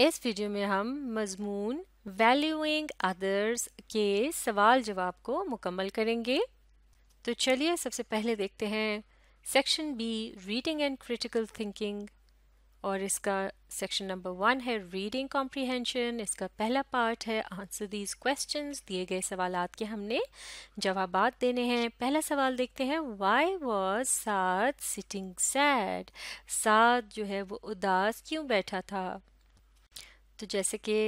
इस वीडियो में हम मजमून वैल्यूइंग अदर्स के सवाल जवाब को मुकम्मल करेंगे तो चलिए सबसे पहले देखते हैं section B reading and critical thinking और इसका सेक्शन नंबर वन है रीडिंग कॉम्प्रीहेंशन इसका पहला पार्ट है आंसर दीज क्वेश्चन दिए गए सवाल के हमने जवाब देने हैं पहला सवाल देखते हैं why was Saad sitting sad Saad जो है वो उदास क्यों बैठा था तो जैसे कि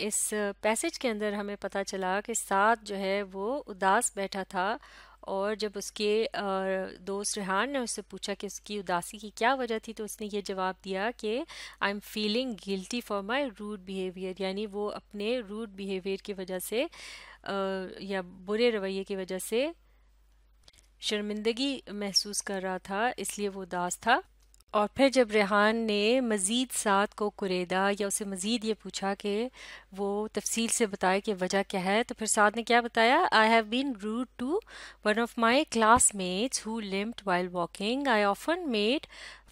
इस पैसेज के अंदर हमें पता चला कि सात जो है वो उदास बैठा था और जब उसके दोस्त रिहान ने उससे पूछा कि उसकी उदासी की क्या वजह थी तो उसने ये जवाब दिया कि I am feeling guilty for my rude behaviour यानी वो अपने रूड बिहेवियर की वजह से या बुरे रवैये की वजह से शर्मिंदगी महसूस कर रहा था इसलिए वो उदास था और फिर जब रेहान ने मज़ीद सात को कुरेदा या उसे मज़ीद ये पूछा कि वो तफसील से बताए कि वजह क्या है तो फिर साद ने क्या बताया I have been rude to one of my classmates who limped while walking I often made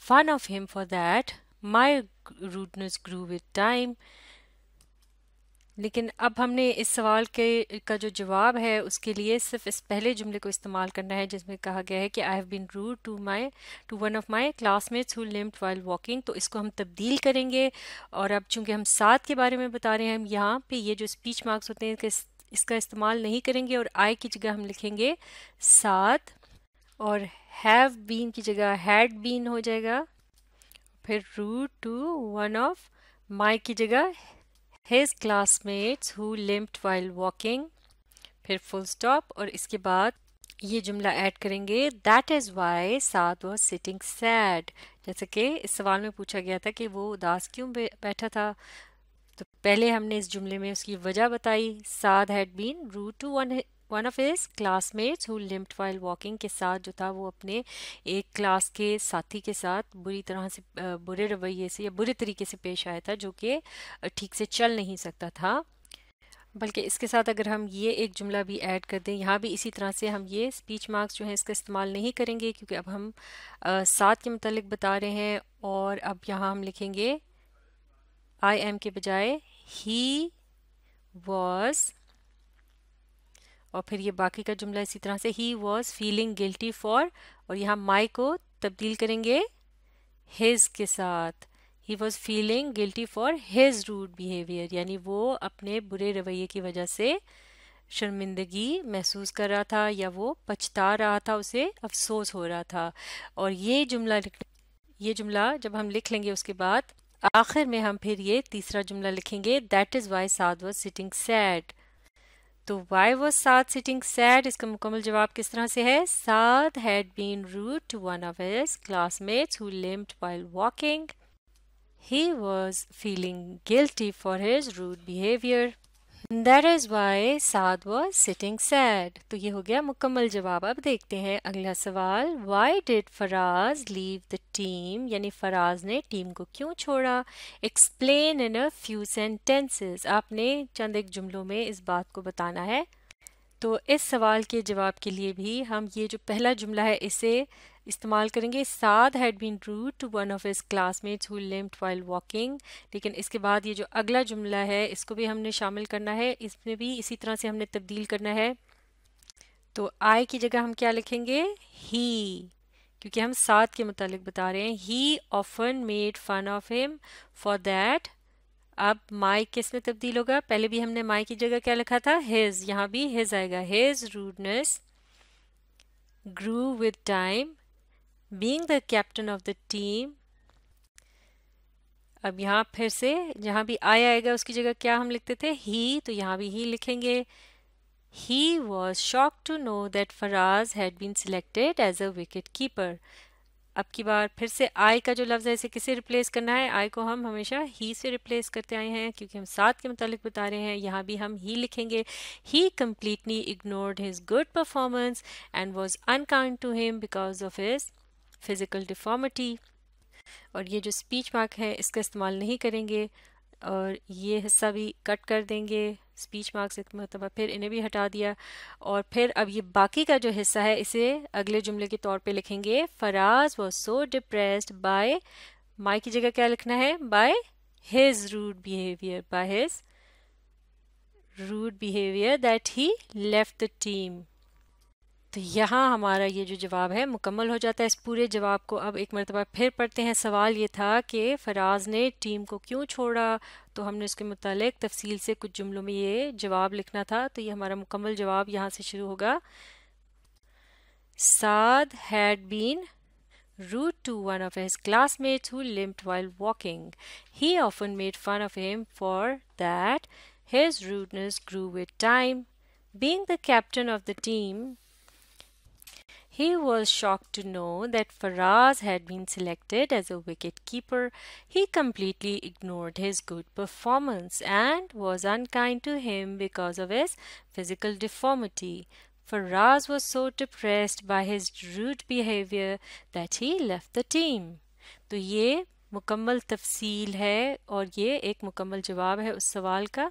fun of him for that my rudeness grew with time लेकिन अब हमने इस सवाल के का जो जवाब है उसके लिए सिर्फ इस पहले जुमले को इस्तेमाल करना है जिसमें कहा गया है कि I have been rude to my to one of my classmates who limped while walking तो इसको हम तब्दील करेंगे और अब चूंकि हम साथ के बारे में बता रहे हैं हम यहाँ पे ये जो स्पीच मार्क्स होते हैं इस इसका इस्तेमाल नहीं करेंगे और आई की जगह हम लिखेंगे साथ और हैव बीन की जगह हैड बीन हो जाएगा फिर rude to one of my की जगह his classmates who limped while walking फिर फुल स्टॉप और इसके बाद ये जुमला ऐड करेंगे that is why Saad was sitting sad जैसे कि इस सवाल में पूछा गया था कि वो उदास क्यों बैठा था तो पहले हमने इस जुमले में उसकी वजह बताई Saad had been rude to one one of his classmates who limped while walking के साथ जो था वो अपने एक क्लास के साथी के साथ बुरी तरह से बुरे रवैये से या बुरे तरीके से पेश आया था जो कि ठीक से चल नहीं सकता था बल्कि इसके साथ अगर हम ये एक जुमला भी ऐड कर दें यहाँ भी इसी तरह से हम ये स्पीच मार्क्स जो हैं इसका इस्तेमाल नहीं करेंगे क्योंकि अब हम आ, साथ के मतलब बता रहे हैं और अब यहाँ हम लिखेंगे आई एम के बजाय ही वॉज और फिर ये बाकी का जुमला इसी तरह से ही वॉज फीलिंग गिल्टी फॉर और यहाँ माई को तब्दील करेंगे हिज के साथ ही was feeling guilty for his rude behaviour यानी वो अपने बुरे रवैये की वजह से शर्मिंदगी महसूस कर रहा था या वो पछता रहा था उसे अफसोस हो रहा था और ये जुमला ये जुमला जब हम लिख लेंगे उसके बाद आखिर में हम फिर ये तीसरा जुमला लिखेंगे that is why Saad was sitting sad तो वाई वो सात सिटिंग सैड इसका मुकम्मल जवाब किस तरह से है Saad had been rude to one of his classmates who limped while walking he was feeling guilty for his rude behaviour that is why Saad was sitting sad तो ये हो गया मुकम्मल जवाब अब देखते हैं अगला सवाल why did Faraz leave the team यानी फराज ने टीम को क्यों छोड़ा explain in a few sentences आपने चंद एक जुमलों में इस बात को बताना है तो इस सवाल के जवाब के लिए भी हम ये जो पहला जुमला है इसे इस्तेमाल करेंगे Saad had been rude to one of his classmates who limped while walking लेकिन इसके बाद ये जो अगला जुमला है इसको भी हमने शामिल करना है इसमें भी इसी तरह से हमने तब्दील करना है तो आई की जगह हम क्या लिखेंगे ही क्योंकि हम साथ के मुतालिक बता रहे हैं he often made fun of him for that अब माई किस में तब्दील होगा पहले भी हमने माई की जगह क्या लिखा था हिज यहाँ भी हिज आएगा his rudeness grew with time being the captain of the team अब यहाँ फिर से जहाँ भी आया आएगा उसकी जगह क्या हम लिखते थे ही तो यहाँ भी ही लिखेंगे he was shock to know that Faraz had been selected as a wicket keeper अब की बार फिर से आई का जो लफ्ज़ है इसे किसे रिप्लेस करना है आई को हम हमेशा ही से रिप्लेस करते आए हैं क्योंकि हम साथ के मुतालिक बता रहे हैं यहाँ भी हम ही लिखेंगे he completely ignored his good performance and was unkind to him because of his physical deformity और ये जो स्पीच मार्क है इसका इस्तेमाल नहीं करेंगे और ये हिस्सा भी कट कर देंगे स्पीच मार्क्स एक मरतबा फिर इन्हें भी हटा दिया और फिर अब ये बाकी का जो हिस्सा है इसे अगले जुमले के तौर पे लिखेंगे Faraz was so depressed by my की जगह क्या लिखना है by his rude behaviour by his rude behaviour that he left the team तो यहाँ हमारा ये जो जवाब है मुकम्मल हो जाता है इस पूरे जवाब को अब एक मरतबा फिर पढ़ते हैं सवाल ये था कि फराज ने टीम को क्यों छोड़ा तो हमने उसके मतलब तफसील से कुछ जुमलों में ये जवाब लिखना था तो ये हमारा मुकम्मल जवाब यहाँ से शुरू होगा Saad had been rude to one of his classmates who limped while walking. He often made fun of him for that. His rudeness grew with time. Being the captain of the team, He was shocked to know that Faraz had been selected as a wicket-keeper. He completely ignored his good performance and was unkind to him because of his physical deformity. Faraz was so depressed by his rude behavior that he left the team. To ye, मुकम्मल तफसील hai और ye एक मुकम्मल जवाब है उस सवाल का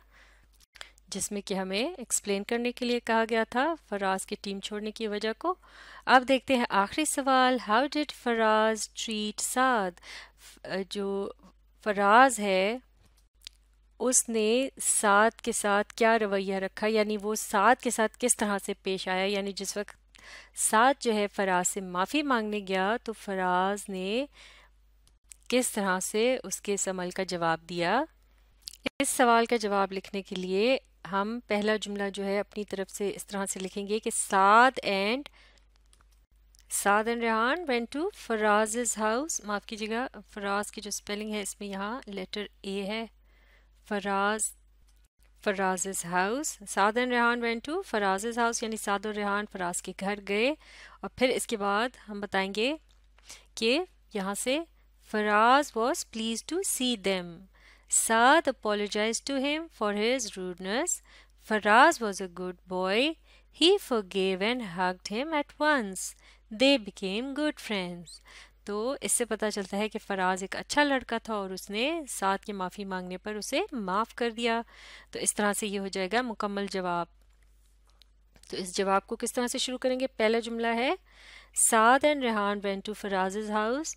जिसमें कि हमें एक्सप्लेन करने के लिए कहा गया था फराज की टीम छोड़ने की वजह को अब देखते हैं आखिरी सवाल how did Faraz treat Saad जो फराज है उसने साथ के साथ क्या रवैया रखा यानी वो साद के साथ किस तरह से पेश आया यानी जिस वक्त साथ जो है फराज से माफ़ी मांगने गया तो फराज ने किस तरह से उसके इस अमल का जवाब दिया इस सवाल का जवाब लिखने के लिए हम पहला जुमला जो है अपनी तरफ से इस तरह से लिखेंगे कि Saad and Saad and Rehan went to Faraz house माफ़ कीजिएगा फराज की जो स्पेलिंग है इसमें यहाँ लेटर ए है Faraz Faraz house Saad and Rehan went to Faraz house यानी साद और रेहान फराज के घर गए और फिर इसके बाद हम बताएंगे कि यहाँ से Faraz was please to see them Saad apologized to him for his rudeness. Faraz was a good boy. He forgave and hugged him at once. They became good friends. तो इससे पता चलता है कि फराज एक अच्छा लड़का था और उसने साथ के माफ़ी मांगने पर उसे माफ़ कर दिया तो इस तरह से ये हो जाएगा मुकम्मल जवाब तो इस जवाब को किस तरह से शुरू करेंगे पहला जुमला है Saad and Rehan went to Faraz house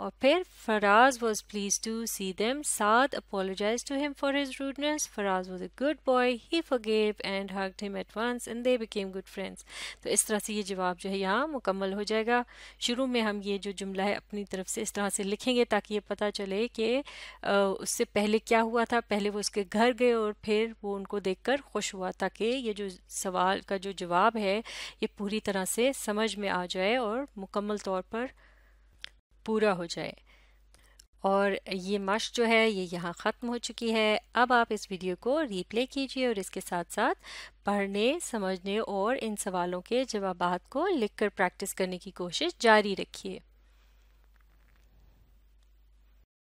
और फिर Faraz was please to see them Saad apologize to him for his rudeness Faraz was a good boy he forgave and hugged him advance and they became good friends तो इस तरह से ये जवाब जो है यहाँ मुकम्मल हो जाएगा शुरू में हम ये जो जुमला है अपनी तरफ से इस तरह से लिखेंगे ताकि ये पता चले कि उससे पहले क्या हुआ था पहले वो उसके घर गए और फिर वो उनको कर खुश हुआ ताकि ये जो सवाल का जो जवाब है ये पूरी तरह से समझ में आ जाए और मुकम्मल तौर पर पूरा हो जाए और ये मश्क जो है ये यहाँ ख़त्म हो चुकी है अब आप इस वीडियो को रीप्ले कीजिए और इसके साथ साथ पढ़ने समझने और इन सवालों के जवाब को लिखकर प्रैक्टिस करने की कोशिश जारी रखिए